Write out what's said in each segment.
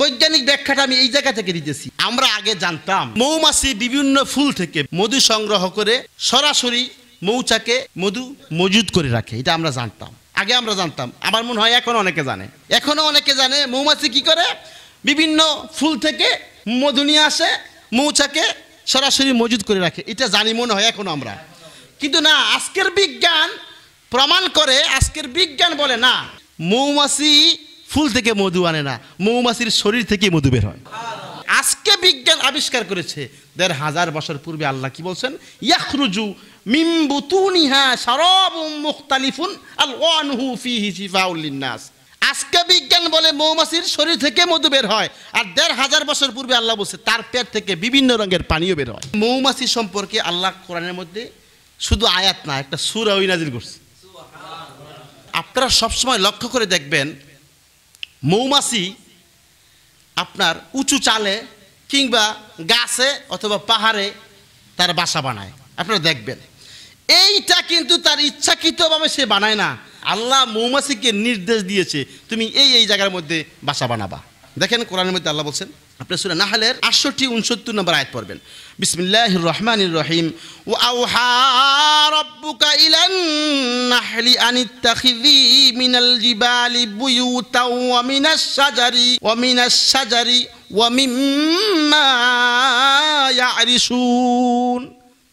বৈজ্ঞানিক ব্যাখ্যাটা আমি এই জায়গা থেকে দিতেছি আমরা আগে জানতাম মৌমাছি বিভিন্ন ফুল থেকে মধু সংগ্রহ করে সরাসরি মৌচাকে মধু মজুদ করে রাখে এটা আমরা জানতাম আগে আমরা জানতাম আমার মনে হয় এখনও অনেকে জানে এখনও অনেকে জানে মৌমাছি কি করে বিভিন্ন ফুল থেকে মধু নিয়ে আসে মৌচাকে সরাসরি মজুদ করে রাখে এটা জানি মনে হয় এখনো আমরা কিন্তু না আজকের বিজ্ঞান প্রমাণ করে আজকের বিজ্ঞান বলে না মৌমাছি ফুল থেকে মধু আনে না মৌমাছির শরীর থেকে মধু বের হয় আজকে বিজ্ঞান আবিষ্কার করেছে দেড় হাজার বছর পূর্বে আল্লাহ কি বলছেন ইয়াখরুজু তুনিহা সরব মুখতালিফুন আল ওয়ানহু ফিহি শিফাউল নাস আজকে বিজ্ঞান বলে মৌমাছির শরীর থেকে মধু বের হয় আর দেড় হাজার বছর পূর্বে আল্লাহ বলছে তার পেট থেকে বিভিন্ন রঙের পানিও বের হয় মৌমাছি সম্পর্কে আল্লাহ কোরআনের মধ্যে শুধু আয়াত না একটা সুরা ওই নাজির করছে আপনারা সবসময় লক্ষ্য করে দেখবেন মৌমাছি আপনার উঁচু চালে কিংবা গাছে অথবা পাহাড়ে তার বাসা বানায় আপনারা দেখবেন এইটা কিন্তু তার ইচ্ছাকৃতভাবে সে বানায় না আল্লাহ মৌমাছিকে নির্দেশ দিয়েছে তুমি এই এই জায়গার মধ্যে বাসা বানাবা দেখেন কোরআনের মধ্যে আল্লাহ বলছেন আপনি শুনে নাহালের আটষট্টি উনসত্তর নম্বর আয়াত পড়বেন বিসমিল্লাহ রহমান রহিম ও আউহা والنحل أن اتخذي من الجبال بيوتا ومن الشجر ومن الشجر ومما يعرشون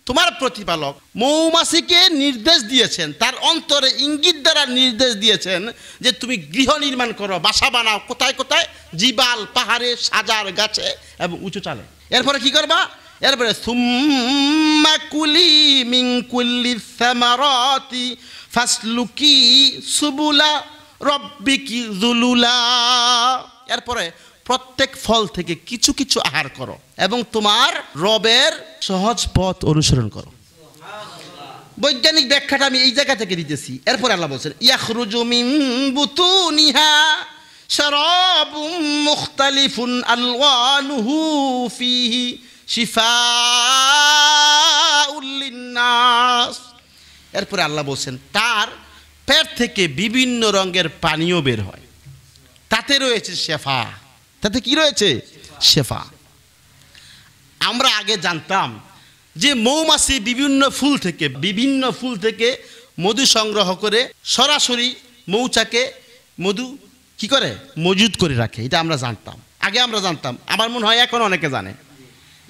তোমার প্রতিপালক মৌমাছিকে নির্দেশ দিয়েছেন তার অন্তরে ইঙ্গিত দ্বারা নির্দেশ দিয়েছেন যে তুমি গৃহ নির্মাণ করো বাসা বানাও কোথায় কোথায় জীবাল পাহাড়ে সাজার গাছে এবং উঁচু চালে এরপরে কি করবা এরপরে সুম্মা কুলি মিং ফাসলুকি সুবুলা রব্বিকি জুলুলা এরপরে প্রত্যেক ফল থেকে কিছু কিছু আহার করো এবং তোমার রবের সহজ পথ অনুসরণ করো বৈজ্ঞানিক ব্যাখ্যাটা আমি এই জায়গা থেকে দিতেছি এরপরে আল্লাহ বলছেন ইয়াখরুজুমিম বুতুনিহা شراب মুখতালিফুন ألوانه فيه শিফা এরপরে আল্লাহ বলছেন তার পেট থেকে বিভিন্ন রঙের পানীয় বের হয় তাতে রয়েছে শেফা তাতে কি রয়েছে শেফা আমরা আগে জানতাম যে মৌমাছি বিভিন্ন ফুল থেকে বিভিন্ন ফুল থেকে মধু সংগ্রহ করে সরাসরি মৌচাকে মধু কি করে মজুদ করে রাখে এটা আমরা জানতাম আগে আমরা জানতাম আমার মনে হয় এখনও অনেকে জানে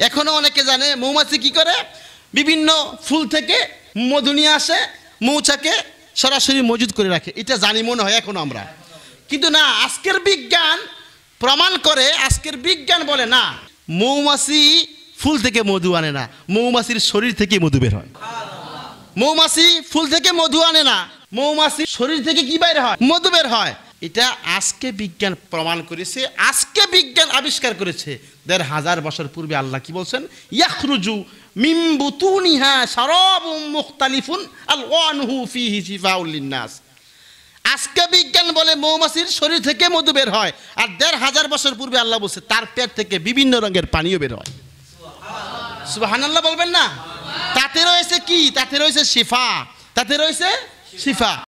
এখনও অনেকে জানে মৌমাছি কি করে বিভিন্ন ফুল থেকে মধু নিয়ে আসে মৌচাকে সরাসরি মজুদ করে রাখে এটা জানি মনে হয় এখন আমরা কিন্তু না আজকের বিজ্ঞান প্রমাণ করে আজকের বিজ্ঞান বলে না মৌমাছি ফুল থেকে মধু আনে না মৌমাছির শরীর থেকে মধু বের হয় মৌমাছি ফুল থেকে মধু আনে না মৌমাছির শরীর থেকে কি বাইরে হয় মধু বের হয় এটা আজকে বিজ্ঞান প্রমাণ করেছে আজকে বিজ্ঞান আবিষ্কার করেছে দেড় হাজার বছর পূর্বে আল্লাহ কি বলছেন ইয়াখরুজু মিম্বুতুনিহা সরবুম মুখতালিফুন আলওয়ানহু ফিহি শিফাউল নাস আজকে বিজ্ঞান বলে মৌমাছির শরীর থেকে মধু বের হয় আর দেড় হাজার বছর পূর্বে আল্লাহ বসে তার পেট থেকে বিভিন্ন রঙের পানিও বের হয় সুবাহান আল্লাহ বলবেন না তাতে রয়েছে কি তাতে রয়েছে শিফা তাতে রয়েছে শিফা